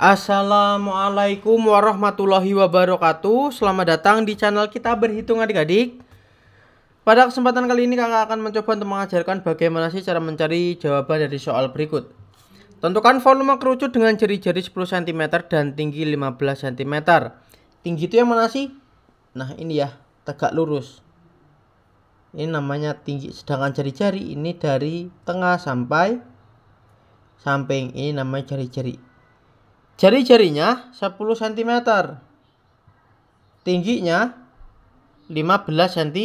Assalamualaikum warahmatullahi wabarakatuh Selamat datang di channel kita berhitung adik-adik Pada kesempatan kali ini kakak akan mencoba untuk mengajarkan bagaimana sih cara mencari jawaban dari soal berikut Tentukan volume kerucut dengan jari-jari 10 cm dan tinggi 15 cm Tinggi itu yang mana sih? Nah ini ya, tegak lurus Ini namanya tinggi, sedangkan jari-jari ini dari tengah sampai samping Ini namanya jari-jari Jari-jarinya 10 cm. Tingginya 15 cm.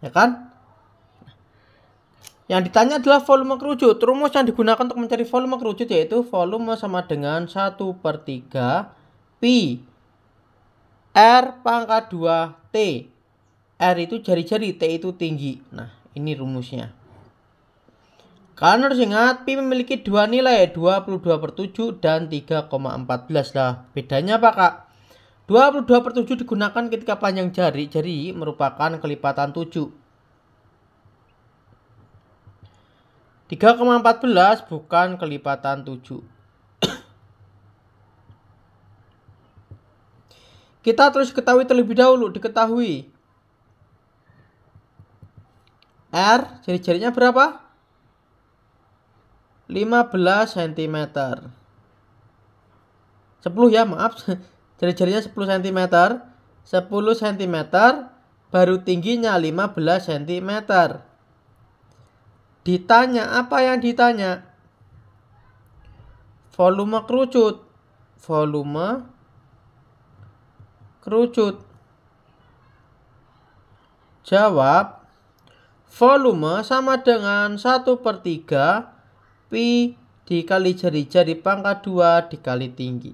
Ya kan? Yang ditanya adalah volume kerucut. Rumus yang digunakan untuk mencari volume kerucut yaitu volume sama dengan 1 per 3 Pi R pangkat 2 T. R itu jari-jari, T itu tinggi. Nah, ini rumusnya. Karena harus ingat, pi memiliki dua nilai 22 per 7 dan 3,14 lah. Bedanya apa kak? 22 per 7 digunakan ketika panjang jari, jari merupakan kelipatan 7. 3,14 bukan kelipatan 7. Kita terus ketahui terlebih dahulu, diketahui. R, jari-jarinya berapa? 15 cm 10 ya maaf jari-jarinya 10 cm 10 cm baru tingginya 15 cm ditanya apa yang ditanya volume kerucut volume kerucut jawab volume sama dengan 1 per 3 pi dikali jari-jari pangkat 2 dikali tinggi.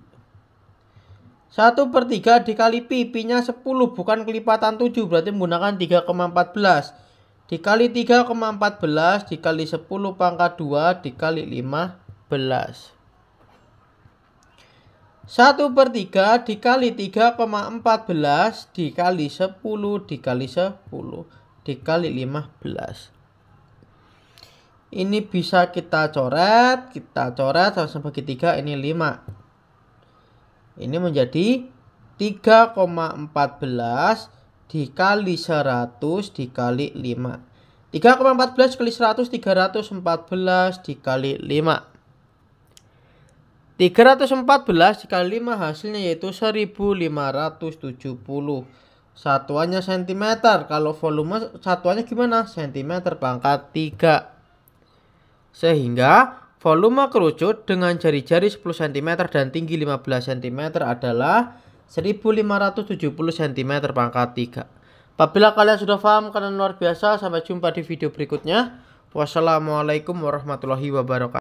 1 per 3 dikali pi, pi-nya 10 bukan kelipatan 7 berarti menggunakan 3,14. Dikali 3,14 dikali 10 pangkat 2 dikali 15. 1 per 3 dikali 3,14 dikali 10 dikali 10 dikali 15 ini bisa kita coret kita coret sama sebagai 3 ini 5 ini menjadi 3,14 dikali 100 dikali 5 3,14 kali 100 314 dikali 5 314 dikali 5 hasilnya yaitu 1570 satuannya sentimeter kalau volume satuannya gimana sentimeter pangkat 3 sehingga volume kerucut dengan jari-jari 10 cm dan tinggi 15 cm adalah 1570 cm pangkat 3. Apabila kalian sudah paham, karena luar biasa. Sampai jumpa di video berikutnya. Wassalamualaikum warahmatullahi wabarakatuh.